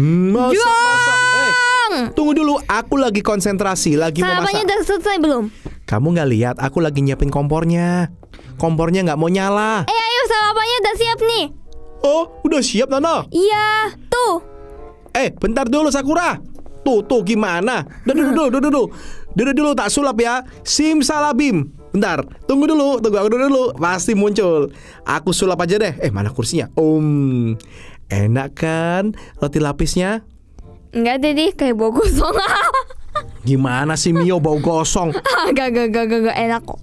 Masa, masa. Hey, eh, tunggu dulu, aku lagi konsentrasi, lagi Sarapannya memasak. udah selesai belum? Kamu nggak lihat, aku lagi nyiapin kompornya. Kompornya nggak mau nyala. Eh, ayo sarapannya udah siap nih. Oh, udah siap Nana? Iya, tuh. Eh, bentar dulu Sakura. Tuh, tuh gimana? Duduk dulu, duduk dulu. Duduk dulu tak sulap ya. sim salabim. Bentar, tunggu dulu, tunggu aku dulu dulu. Pasti muncul. Aku sulap aja deh. Eh, mana kursinya? Om. Um. Enak kan roti lapisnya? Enggak deh, kayak bau gosong. Gimana sih Mio bau gosong? Gak, gak, gak, gak, gak enak kok.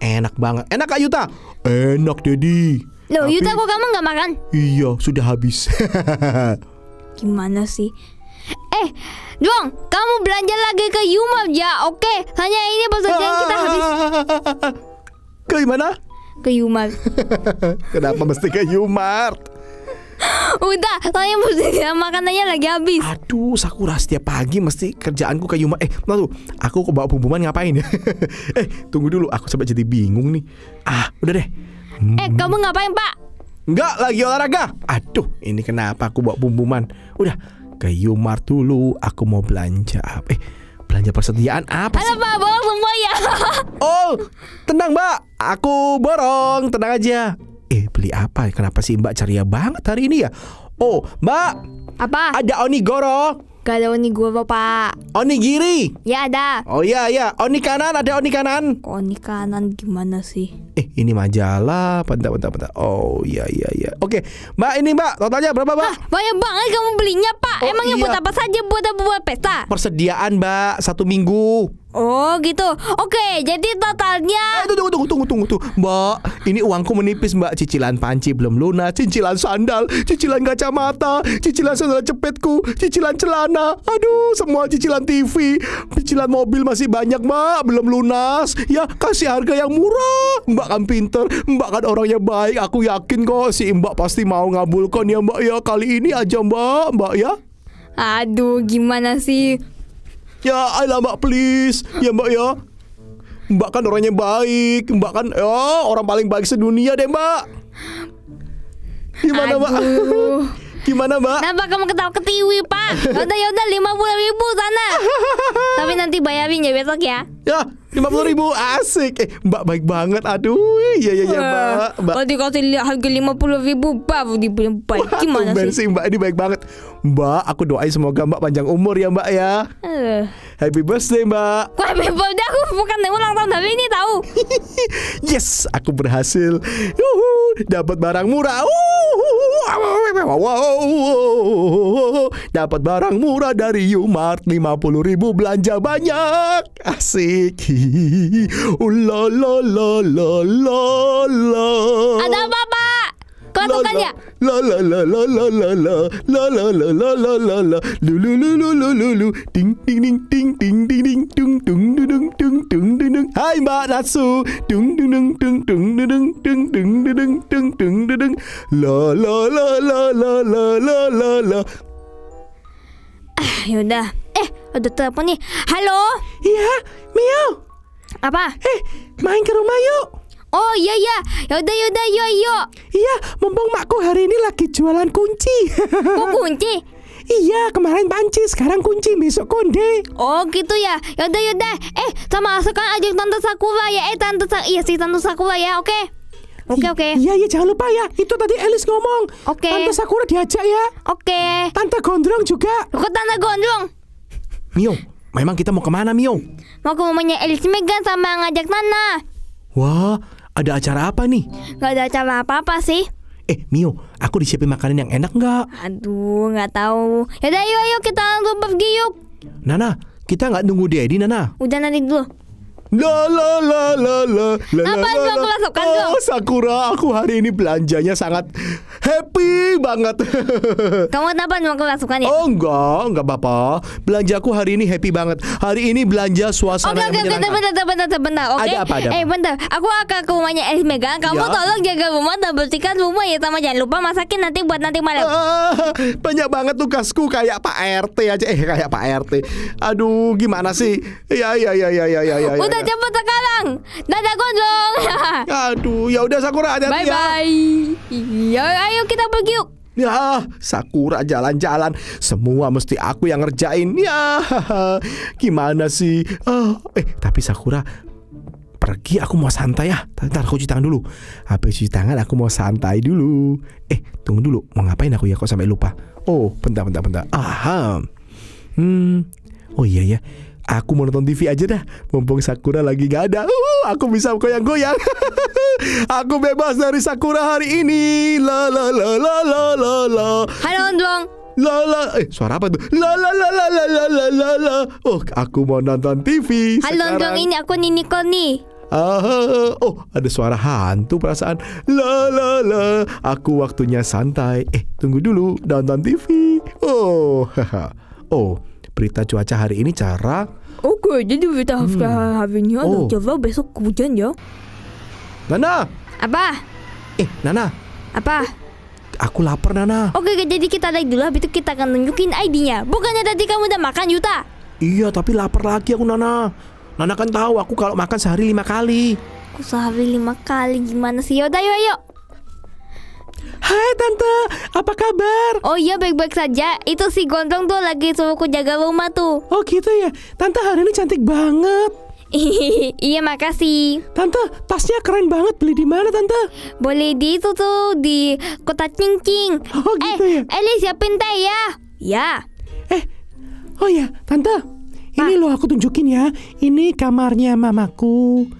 Enak banget. Enak Kak Yuta? Enak Dedi. Loh, Tapi... Yuta kok kamu enggak makan? Iya, sudah habis. Gimana sih? Eh, Duong, kamu belanja lagi ke Yuma ya, oke? Hanya ini yang kita habis. Ke mana? Ke Yuma. Kenapa mesti ke Yumar? Udah, soalnya mesti makanannya lagi habis. Aduh, Sakura setiap pagi mesti kerjaanku kayak Yuma. Eh, bentar aku kok bawa bumbuman ngapain ya? eh, tunggu dulu, aku sampai jadi bingung nih. Ah, udah deh. Hmm. Eh, kamu ngapain, Pak? Enggak, lagi olahraga. Aduh, ini kenapa aku bawa bumbuman? Udah, ke Yumar dulu, aku mau belanja Eh, belanja persediaan apa sih? Ada Pak, bawa semua ya. oh, tenang, Mbak. Aku borong, tenang aja. Eh beli apa? Kenapa sih Mbak ceria banget hari ini ya? Oh Mbak Apa? Ada onigoro Gak ada onigoro pak Onigiri Ya ada Oh iya iya Oni kanan ada oni kanan Oni kanan gimana sih? eh ini majalah bentar bentar bentar oh iya iya iya oke mbak ini mbak totalnya berapa mbak Hah, banyak banget kamu belinya pak oh, emangnya iya. buat apa saja buat apa buat pesta persediaan mbak satu minggu Oh gitu. Oke, jadi totalnya. Eh, tunggu, tunggu, tunggu, tunggu, tunggu. Mbak, ini uangku menipis mbak. Cicilan panci belum lunas, cicilan sandal, cicilan kacamata, cicilan sandal cepetku, cicilan celana. Aduh, semua cicilan TV, cicilan mobil masih banyak mbak, belum lunas. Ya kasih harga yang murah, mbak. Mbak kan pinter, Mbak kan orangnya baik. Aku yakin kok si Mbak pasti mau ngabulkan ya Mbak ya kali ini aja Mbak, Mbak ya. Aduh, gimana sih? Ya, ayolah Mbak please. Ya Mbak ya. Mbak kan orangnya baik, Mbak kan ya orang paling baik sedunia deh Mbak. Gimana Aduh. Mbak? Gimana mbak? Kenapa kamu ketawa ketiwi pak? Yaudah yaudah lima puluh ribu sana. Tapi nanti bayarin ya besok ya. Ya lima puluh ribu asik. Eh mbak baik banget. Aduh iya iya iya mbak. Mbak kalau dikasih harga lima puluh ribu baru dibeli baik. Wah, Gimana sih? mbak ini baik banget. Mbak aku doain semoga mbak panjang umur ya mbak ya. Uh. Happy birthday mbak. Kok happy birthday aku bukan ulang tahun hari ini tahu. yes aku berhasil. Yuhu, dapat barang murah. Uhuhu dapat barang murah dari Umart 50 ribu belanja banyak Asik Ada apa con không cân nhỉ lơ lơ lơ lơ lơ lơ lơ lơ lơ lơ lơ lơ lơ lơ lù lù lù lù lù lù lù tính đinh đinh đinh đinh tung tung tung tung hai ba đá su tung đung đung tung tung đung đung tung tung đung đung tung tung đung đung lơ lơ lơ lơ lơ lơ lơ lơ lơ ah yaudah eh ada telepon nih halo iya Mio eh main ke Oh iya iya, yaudah yaudah yuk yuk. Iya, mumpung makku hari ini lagi jualan kunci. Kok kunci? Iya, kemarin panci, sekarang kunci, besok konde. Oh gitu ya. Yaudah yaudah. Eh, sama sekarang ajak tante Sakura ya. Eh tante Sa iya sih tante Sakura ya. Oke. Okay. Oke okay, oke. Okay. Iya iya jangan lupa ya. Itu tadi Elis ngomong. Oke. Okay. Tante Sakura diajak ya. Oke. Okay. Tante Gondrong juga. Kok Tante Gondrong? Mio, memang kita mau kemana Mio? Mau ke rumahnya Elis Megan sama ngajak Nana. Wah, ada acara apa nih? Gak ada acara apa-apa sih. Eh, Mio, aku disiapin makanan yang enak nggak? Aduh, nggak tahu. Yaudah, yuk yuk kita langsung pergi yuk. Nana, kita nggak nunggu di Nana. Udah nanti dulu. La la la la la la Apa la, la, la. oh, Sakura, aku hari ini belanjanya sangat happy banget. Kamu kenapa mau kemasukan ya? Oh enggak, enggak apa-apa. Belanjaku hari ini happy banget. Hari ini belanja suasana okay, yang okay, menyenangkan. Bentar, bentar, bentar, bentar, oke. Okay? Ada apa, ada Eh, bentar. Aku akan ke rumahnya eh Megan. Kamu ya? tolong jaga rumah dan bersihkan rumah ya sama jangan lupa masakin nanti buat nanti malam. Ah, banyak banget tugasku kayak Pak RT aja. Eh, kayak Pak RT. Aduh, gimana sih? Ya, ya, ya, ya, ya, ya, ya. ya Udah cepat sekarang. Dadah gondrong. Aduh, ya udah Sakura hati-hati bye ya. Bye bye. Ya, ayo kita pergi yuk. Ya, Sakura jalan-jalan. Semua mesti aku yang ngerjain. Ya, gimana sih? Oh, eh, tapi Sakura pergi aku mau santai ya. Ntar aku cuci tangan dulu. Habis cuci tangan aku mau santai dulu. Eh, tunggu dulu. Mau ngapain aku ya kok sampai lupa? Oh, bentar bentar bentar. Aha. Hmm. Oh iya ya. Aku mau nonton TV aja dah Mumpung Sakura lagi gak ada uh, Aku bisa goyang-goyang Aku bebas dari Sakura hari ini La la la la la la la Halo Andong. La la eh suara apa tuh? La la la la la la la la Oh, aku mau nonton TV. Halo Andong ini aku Nini Koni. Ah, oh, ada suara hantu perasaan. La la la, aku waktunya santai. Eh, tunggu dulu, nonton TV. Oh, haha. Oh, berita cuaca hari ini cara Oke, jadi berita hmm. hari ini ada oh. Jawa besok hujan ya. Nana. Apa? Eh, Nana. Apa? Aku lapar Nana. Oke, jadi kita naik dulu habis itu kita akan nunjukin ID-nya. Bukannya tadi kamu udah makan Yuta? Iya, tapi lapar lagi aku Nana. Nana kan tahu aku kalau makan sehari lima kali. Aku sehari lima kali gimana sih? Yaudah, yuk, yuk. Hai Tante, apa kabar? Oh iya baik-baik saja, itu si Gondrong tuh lagi ku jaga rumah tuh Oh gitu ya, Tante hari ini cantik banget iya makasih Tante tasnya keren banget Beli di mana tante? Boleh di itu tuh Di kota Cingcing Oh gitu eh, ya Eh ya siapin teh ya Ya Eh Oh ya tante Ini Ma. loh aku tunjukin ya Ini kamarnya mamaku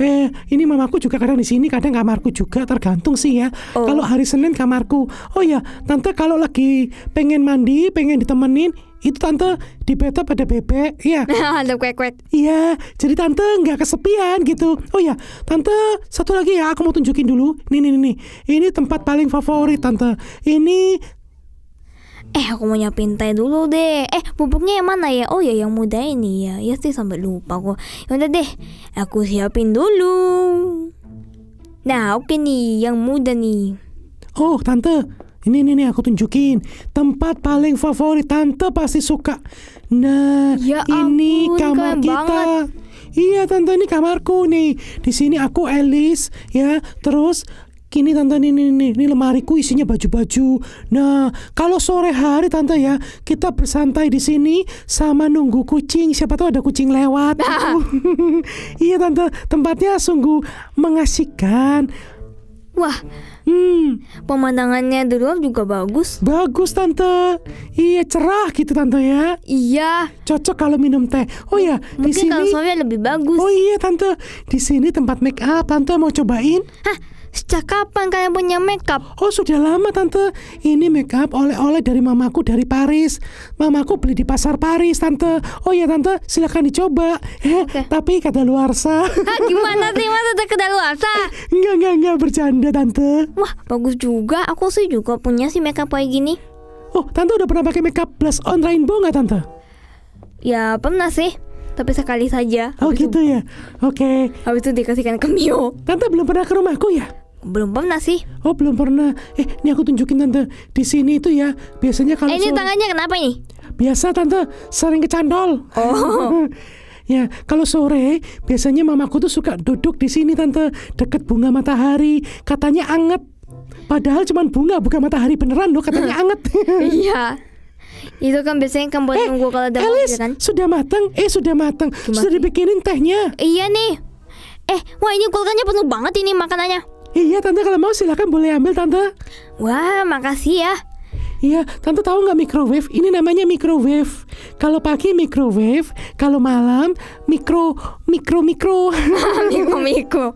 eh ini mamaku juga kadang di sini kadang kamarku juga tergantung sih ya oh. kalau hari Senin kamarku oh ya tante kalau lagi pengen mandi pengen ditemenin itu tante di beta pada bebek ya ada kuek kuek iya jadi tante nggak kesepian gitu oh ya tante satu lagi ya aku mau tunjukin dulu nih nih nih ini tempat paling favorit tante ini Eh aku mau nyiapin teh dulu deh Eh bubuknya yang mana ya? Oh ya yang muda ini ya Ya sih sampai lupa kok Yaudah deh Aku siapin dulu Nah oke okay nih yang muda nih Oh tante ini nih nih aku tunjukin tempat paling favorit tante pasti suka. Nah, ya ampun, ini kamar kita. Banget. Iya tante ini kamarku nih. Di sini aku elis ya. Terus Kini tante ini, ini, ini, ini ku isinya baju-baju. Nah, kalau sore hari tante ya, kita bersantai di sini sama nunggu kucing. Siapa tahu ada kucing lewat. Nah. iya tante, tempatnya sungguh mengasihkan. Wah, hmm. pemandangannya di luar juga bagus. Bagus tante. Iya cerah gitu tante ya. Iya. Cocok kalau minum teh. Oh ya, di sini. Mungkin kalau sore lebih bagus. Oh iya tante, di sini tempat make up. Tante mau cobain? Hah, Sejak kapan kalian punya makeup? Oh sudah lama tante. Ini makeup oleh-oleh dari mamaku dari Paris. Mamaku beli di pasar Paris tante. Oh iya tante silahkan dicoba. Eh, Tapi kata luar sah gimana sih mas kata luar sah? Enggak enggak enggak bercanda tante. Wah bagus juga. Aku sih juga punya sih makeup kayak gini. Oh tante udah pernah pakai makeup plus on rainbow nggak tante? Ya pernah sih tapi sekali saja. Oh gitu itu, ya. Oke. Okay. Habis itu dikasihkan ke Mio. Tante belum pernah ke rumahku ya? Belum pernah sih. Oh, belum pernah. Eh, ini aku tunjukin tante. Di sini itu ya, biasanya kalau eh, ini tangannya kenapa nih? Biasa tante, sering kecandol. Oh. Ya, kalau sore biasanya mamaku tuh suka duduk di sini tante, deket bunga matahari, katanya anget. Padahal cuman bunga bukan matahari beneran loh, katanya anget. iya. Itu kan biasanya kan buat eh, nunggu kalau ada ya kan. sudah matang. Eh, sudah matang. Sudah dibikinin tehnya. Iya nih. Eh, wah ini kulkasnya penuh banget ini makanannya. Iya tante kalau mau silahkan boleh ambil tante Wah makasih ya Iya, tante tahu nggak microwave? Ini namanya microwave. Kalau pagi microwave, kalau malam mikro mikro mikro. mikro mikro.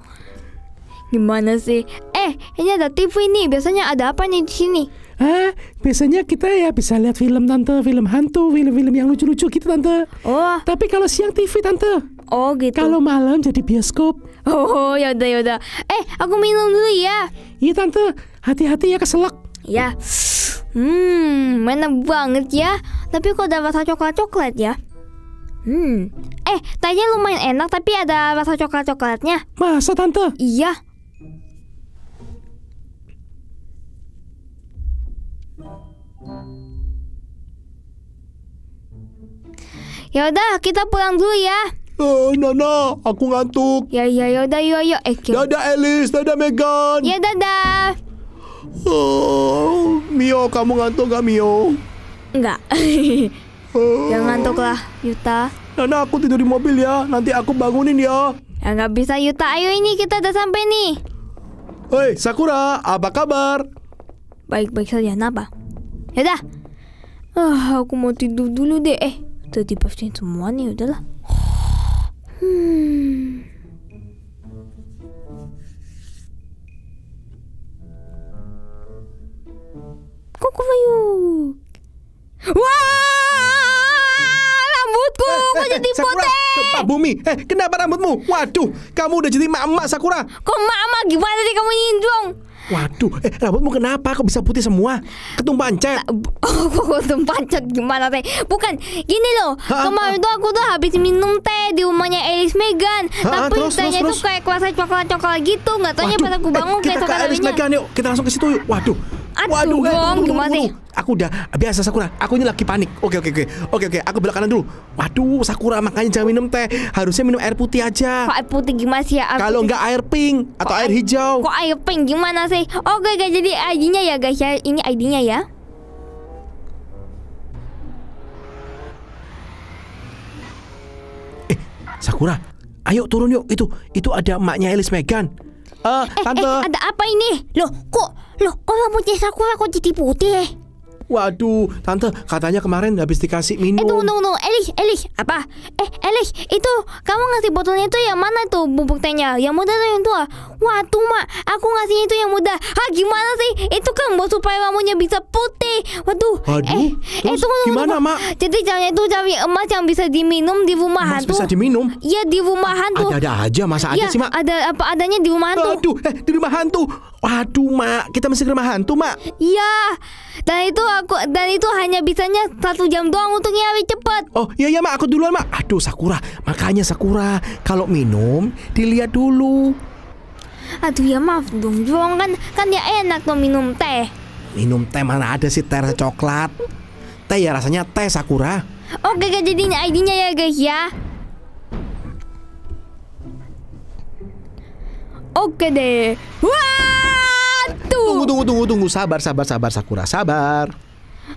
Gimana sih? Eh, ini ada TV nih. Biasanya ada apa nih di sini? Ah, biasanya kita ya bisa lihat film tante, film hantu, film-film yang lucu-lucu gitu tante. Oh. Tapi kalau siang TV tante. Oh gitu. Kalau malam jadi bioskop. Oh yaudah yaudah. Eh aku minum dulu ya. Iya tante, hati-hati ya keselak. Ya. Hmm, enak banget ya. Tapi kok ada rasa coklat-coklat ya? Hmm. Eh, tanya lumayan enak tapi ada rasa coklat-coklatnya. Masa tante? Iya. Ya udah, kita pulang dulu ya. Oh, Nana, aku ngantuk. Ya, ya, ya udah, yuk, yuk. Eh, kira. Dadah, Elis. Dadah, Megan. Ya, dadah. Oh, Mio, kamu ngantuk gak, Mio? Enggak. oh. Ya, ngantuk lah, Yuta. Nana, aku tidur di mobil ya. Nanti aku bangunin ya. Ya, nggak bisa, Yuta. Ayo ini, kita udah sampai nih. Hei, Sakura, apa kabar? Baik-baik saja, kenapa? Yaudah. Ah, aku mau tidur dulu deh. Eh, udah pastiin semua nih, udahlah. Hmm. Kok kumayu? Wah, rambutku eh, eh, kok eh, jadi eh, Pak Bumi, eh kenapa rambutmu? Waduh, kamu udah jadi emak-emak Sakura. Kok emak-emak gimana sih kamu nyindung? Waduh, eh, rambutmu kenapa? Kok bisa putih semua? Ketumpahan cat. Oh, ketumpahan cat gimana teh? Bukan, gini loh. kemarin tuh aku tuh habis minum teh di rumahnya Elis Megan, tapi terus, tehnya tuh kayak kuasa coklat-coklat gitu. Gak tanya pada pas aku bangun eh, kayak kita kita langsung ke situ yuk. Waduh, Aduh, Waduh, dong, gimana sih? Aku udah biasa Sakura. Aku ini lagi panik. Oke, oke, oke. Oke, oke. Aku belok kanan dulu. Waduh, Sakura makanya jangan minum teh. Harusnya minum air putih aja. Kok air putih gimana sih ya? Kalau nggak air pink atau air hijau. Kok air pink gimana sih? Oh, oke, guys. Jadi ID-nya ya, guys ya. Ini ID-nya ya. Eh, Sakura, ayo turun yuk. Itu itu ada emaknya Elis Megan. Uh, eh, Eh, eh ada apa ini? Loh, kok Loh, kok rambutnya Sakura kok jadi putih? Waduh, tante katanya kemarin habis dikasih minum. Eh, tunggu, tunggu, Elis, Elis, apa? Eh, Elis, itu kamu ngasih botolnya itu yang mana tuh bubuk tehnya? Yang muda atau yang tua? Waduh, mak, aku ngasihnya itu yang muda. Hah gimana sih? Itu kan buat supaya rambutnya bisa putih. Waduh, Aduh, eh, eh, tunggu, tunggu, gimana, tunggu. mak? Jadi caranya itu cari emas yang bisa diminum di rumah hantu. Bisa diminum? Iya, di rumah hantu. Ada, ada aja, masa ya, ada iya, sih, mak? Ada apa adanya di rumah hantu. Waduh, eh, di rumah hantu. Waduh, Mak, kita masih ke rumah hantu, Mak. Iya. Dan itu aku dan itu hanya bisanya satu jam doang untungnya lebih cepet. Oh, iya ya Mak, aku duluan, Mak. Aduh, Sakura. Makanya Sakura, kalau minum dilihat dulu. Aduh ya maaf dong Jong kan kan ya enak tuh minum teh Minum teh mana ada sih teh coklat Teh ya rasanya teh Sakura Oke oh, guys jadinya ID-nya ya guys ya Oke deh Wah itu. Tunggu, tunggu, tunggu, tunggu. Sabar, sabar, sabar, Sakura, sabar.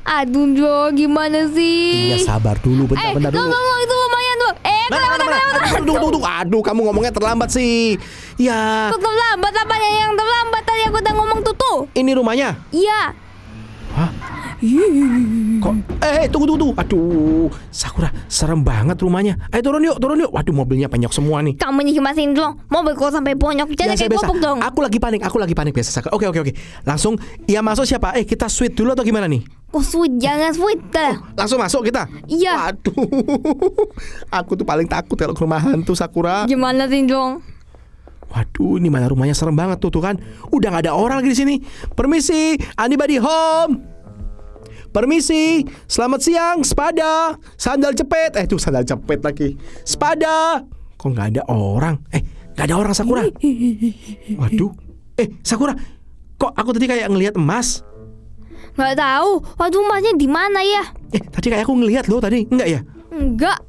Aduh, Jo, gimana sih? Iya, sabar dulu, bentar, eh, bentar dulu. Eh, itu lumayan tuh. Eh, nah, kenapa, kenapa, kenapa? Aduh, aduh, aduh, aduh, kamu ngomongnya terlambat sih. Ya. lambat apa ya yang terlambat tadi aku udah ngomong tutup. Ini rumahnya? Iya. Kok eh, eh tunggu tunggu tunggu. Aduh, Sakura serem banget rumahnya. Ayo turun yuk, turun yuk. Waduh, mobilnya penyok semua nih. Kamu nyimasin dong. Mobil kok sampai banyak. Jadi ya, kayak bobok dong. Aku lagi panik, aku lagi panik biasa Sakura. Oke, oke, oke. Langsung ya masuk siapa? Eh, kita sweet dulu atau gimana nih? Oh sweet, jangan sweet Oh, langsung masuk kita? Iya Waduh Aku tuh paling takut kalau ke rumah hantu Sakura Gimana sih dong? Waduh, ini mana rumahnya serem banget tuh, tuh kan. Udah gak ada orang lagi di sini. Permisi, anybody home? Permisi, selamat siang, sepada, sandal cepet. Eh tuh sandal cepet lagi. Sepada. Kok nggak ada orang? Eh, nggak ada orang Sakura. Waduh. Eh, Sakura, kok aku tadi kayak ngelihat emas? Nggak tahu. Waduh, emasnya di mana ya? Eh, tadi kayak aku ngelihat loh tadi. Enggak ya? Enggak.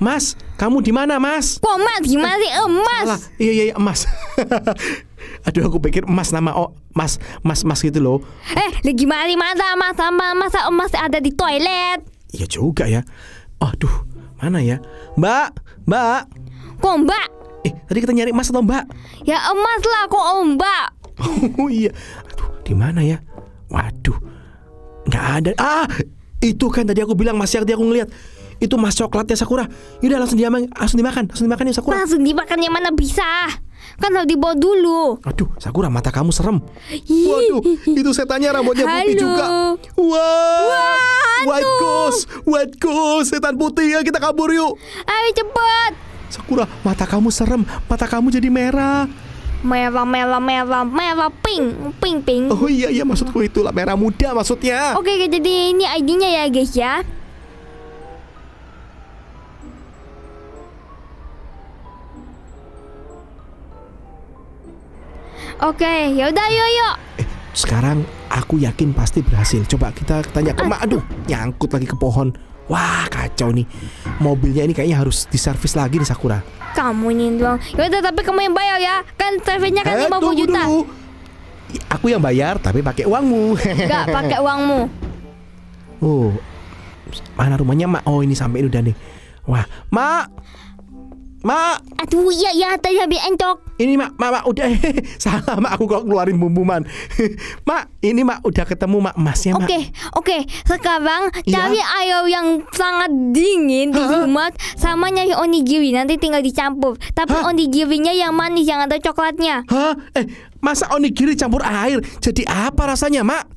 Mas, kamu di mana, Mas? Kok Mas? Gimana sih emas? Salah. Iya, iya, iya emas. aduh aku pikir emas nama oh emas emas emas gitu loh eh lagi mari mana sama masa emas ada di toilet iya juga ya aduh mana ya mbak mbak kok mbak eh tadi kita nyari emas atau mbak ya emas lah kok mbak oh iya aduh di mana ya waduh nggak ada ah itu kan tadi aku bilang masih tadi aku ngeliat itu mas coklatnya Sakura. Yaudah langsung diamang, langsung dimakan, langsung dimakan ya Sakura. Langsung dimakan yang mana bisa? Kan harus dibawa dulu. Aduh, Sakura mata kamu serem. Waduh, itu setannya rambutnya putih juga. Wah. Wah white ghost, white ghost, setan putih ya kita kabur yuk. Ayo cepet. Sakura, mata kamu serem, mata kamu jadi merah. Merah, merah, merah, merah, pink, pink, pink. Oh iya, iya maksudku itulah merah muda maksudnya. Oke, jadi ini ID-nya ya guys ya. Oke, yaudah yuk yuk. Eh, sekarang aku yakin pasti berhasil. Coba kita tanya ke Mak. Aduh, nyangkut lagi ke pohon. Wah, kacau nih. Mobilnya ini kayaknya harus diservis lagi nih Sakura. Kamu nyindong. Yaudah, tapi kamu yang bayar ya. Kan servisnya kan eh, 50 tunggu juta. Dulu. Aku yang bayar, tapi pakai uangmu. Enggak, pakai uangmu. Oh, mana rumahnya Mak? Oh, ini sampai udah nih. Wah, Mak. Mak. Aduh, iya iya tadi habis encok. Ini mak, mak, mak udah salah mak aku kok keluarin bumbuman. mak, ini mak udah ketemu mak emasnya mak. Oke, okay, oke. Sekarang ya. cari ayo yang sangat dingin di rumah sama nyari onigiri nanti tinggal dicampur. Tapi Hah? onigirinya yang manis yang ada coklatnya. Hah? Eh, masa onigiri campur air? Jadi apa rasanya, Mak?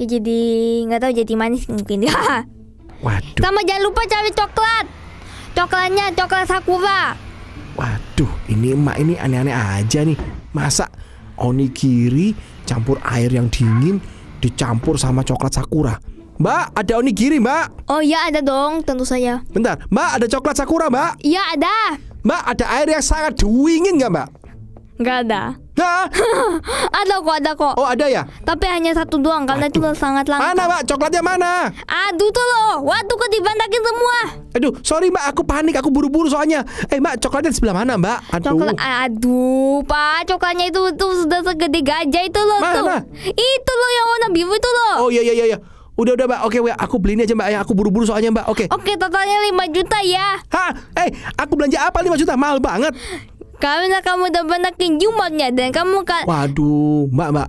Ya jadi nggak tahu jadi manis mungkin. Waduh. Sama jangan lupa cari coklat. Coklatnya coklat sakura. Waduh, ini emak ini aneh-aneh aja nih. Masa onigiri campur air yang dingin dicampur sama coklat sakura. Mbak, ada onigiri, Mbak. Oh iya, ada dong, tentu saja. Bentar, Mbak, ada coklat sakura, Mbak? Iya, ada. Mbak, ada air yang sangat dingin nggak, Mbak? Nggak ada. Hah? ada kok, ada kok. Oh, ada ya? Tapi hanya satu doang karena Aduh. itu sangat langka. Mana, pak Coklatnya mana? Aduh tuh loh. kok dibantakin semua. Aduh, sorry Mbak, aku panik, aku buru-buru soalnya. Eh, Mbak, coklatnya di sebelah mana, Mbak? Aduh. Coklat aduh, Pak, coklatnya itu tuh sudah segede gajah itu loh mana, tuh. Itu loh yang warna biru itu loh. Oh, iya iya iya, iya. Udah udah mbak, oke mbak, aku beli ini aja mbak ya, aku buru-buru soalnya mbak, oke Oke totalnya lima juta ya Hah, eh aku belanja apa lima juta, mahal banget Karena kamu udah menekin jumatnya dan kamu kan Waduh, mbak mbak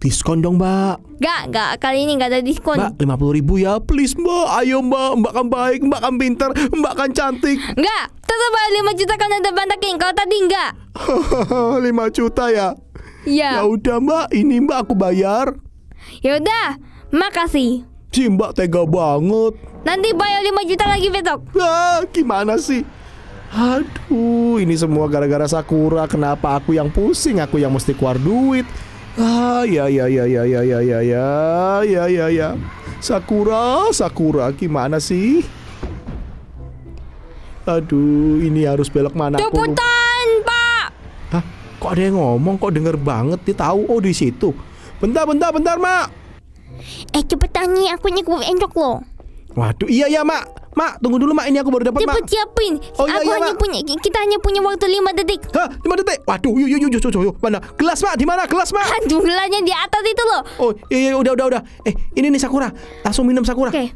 Diskon dong mbak Gak, gak, kali ini gak ada diskon Mbak, 50 ribu ya, please mbak Ayo mbak, mbak kan baik, mbak kan pinter, mbak kan cantik Gak, tetap ada 5 juta kan udah bantakin Kalau tadi enggak 5 juta ya? Ya. Ya udah mbak, ini mbak aku bayar Ya udah, makasih Cih mbak tega banget Nanti bayar 5 juta lagi besok ah, Gimana sih? Aduh, ini semua gara-gara Sakura. Kenapa aku yang pusing? Aku yang mesti keluar duit. Ah, ya ya ya ya ya ya ya ya ya ya ya. Sakura, Sakura, gimana sih? Aduh, ini harus belok mana? Cepetan, Pak. Hah? Kok ada yang ngomong? Kok denger banget? Dia tahu? Oh, di situ. Bentar, bentar, bentar, Mak. Eh, cepetan nih, aku nyekup encok loh. Waduh, iya ya, Mak. Mak, tunggu dulu Mak, ini aku baru dapat Mak. Cepat siapin. Oh, iya, aku iya, hanya mak. punya kita hanya punya waktu 5 detik. Hah, 5 detik. Waduh, yuk yuk yuk yuk yuk. Mana? Gelas Mak, di mana? Gelas Mak. Aduh, gelasnya di atas itu loh. Oh, iya, iya udah udah udah. Eh, ini nih Sakura. Langsung minum Sakura. Oke. Okay.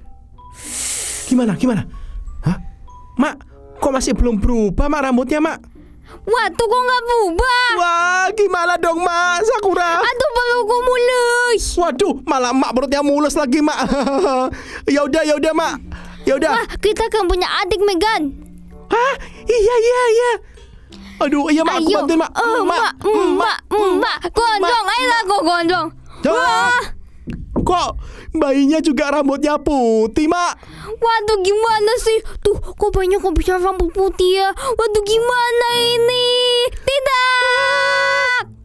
Gimana? Gimana? Hah? Mak, kok masih belum berubah Mak rambutnya Mak? Wah, tuh kok nggak berubah Wah gimana dong Mak? Sakura Aduh perutku mulus Waduh malah mak perutnya mulus lagi mak ya udah, ya udah, mak Ya udah. Wah, kita kan punya adik Megan. Hah? Iya iya iya. Aduh, iya mak, aku bantuin mak. Emak, oh, mak mak emak. Hmm, hmm, gondong, ayolah kok gondong. Wah. Kok bayinya juga rambutnya putih, Mak? Waduh, gimana sih? Tuh, kok bayinya kok bisa rambut putih ya? Waduh, gimana ini? Tidak!